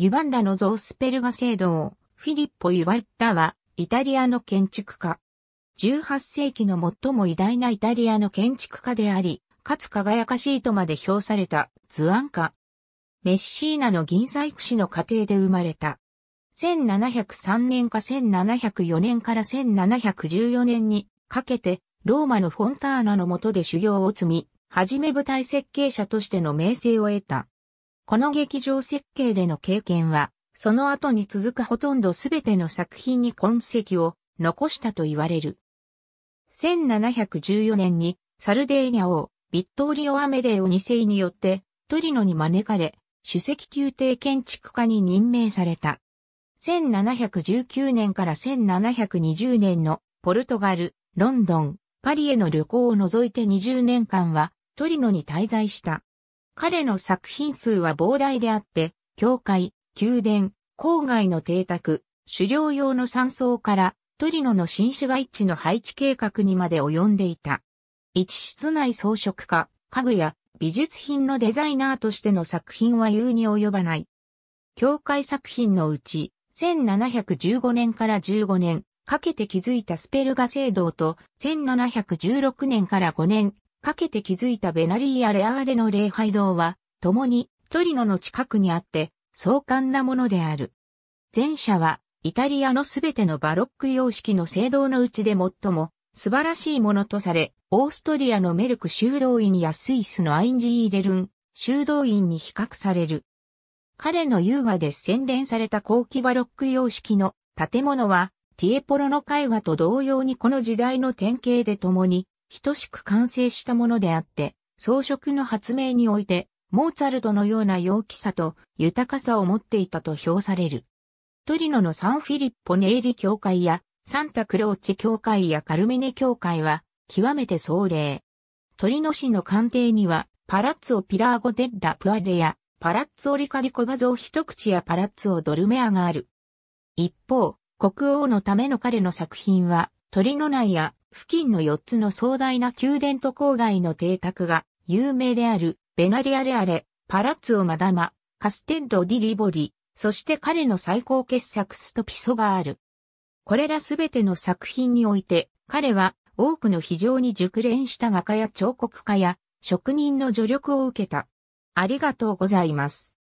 ユバンラのゾースペルガ聖堂、フィリッポ・ユバッラは、イタリアの建築家。18世紀の最も偉大なイタリアの建築家であり、かつ輝かしいとまで評された図案家。メッシーナの銀細工師の家庭で生まれた。1703年か1704年から1714年にかけて、ローマのフォンターナの下で修行を積み、はじめ舞台設計者としての名声を得た。この劇場設計での経験は、その後に続くほとんどすべての作品に痕跡を残したと言われる。1714年にサルデーニャ王、ビットーリオ・アメデーオ2世によってトリノに招かれ、首席宮廷建築家に任命された。1719年から1720年のポルトガル、ロンドン、パリへの旅行を除いて20年間はトリノに滞在した。彼の作品数は膨大であって、教会、宮殿、郊外の邸宅、狩猟用の山荘から、トリノの新種外地の配置計画にまで及んでいた。一室内装飾家、家具や美術品のデザイナーとしての作品は言うに及ばない。教会作品のうち、1715年から15年、かけて築いたスペルガ聖堂と、1716年から5年、かけて築いたベナリーやレアーレの礼拝堂は、共にトリノの近くにあって、壮観なものである。前者は、イタリアのすべてのバロック様式の聖堂のうちで最も素晴らしいものとされ、オーストリアのメルク修道院やスイスのアインジーデルン修道院に比較される。彼の優雅で洗練された後期バロック様式の建物は、ティエポロの絵画と同様にこの時代の典型で共に等しく完成したものであって、装飾の発明において、モーツァルトのような陽気さと豊かさを持っていたと評される。トリノのサンフィリッポネーリ教会やサンタクローチ教会やカルミネ教会は極めて壮麗。トリノ市の官邸にはパラッツォピラーゴデッラプアレやパラッツォリカリコバ像一口やパラッツォドルメアがある。一方、国王のための彼の作品はトリノ内や付近の4つの壮大な宮殿と郊外の邸宅が有名であるベナリアレアレ、パラッツオマダマ、カステッロ・ディ・リボリ、そして彼の最高傑作ストピソがある。これらすべての作品において、彼は多くの非常に熟練した画家や彫刻家や職人の助力を受けた。ありがとうございます。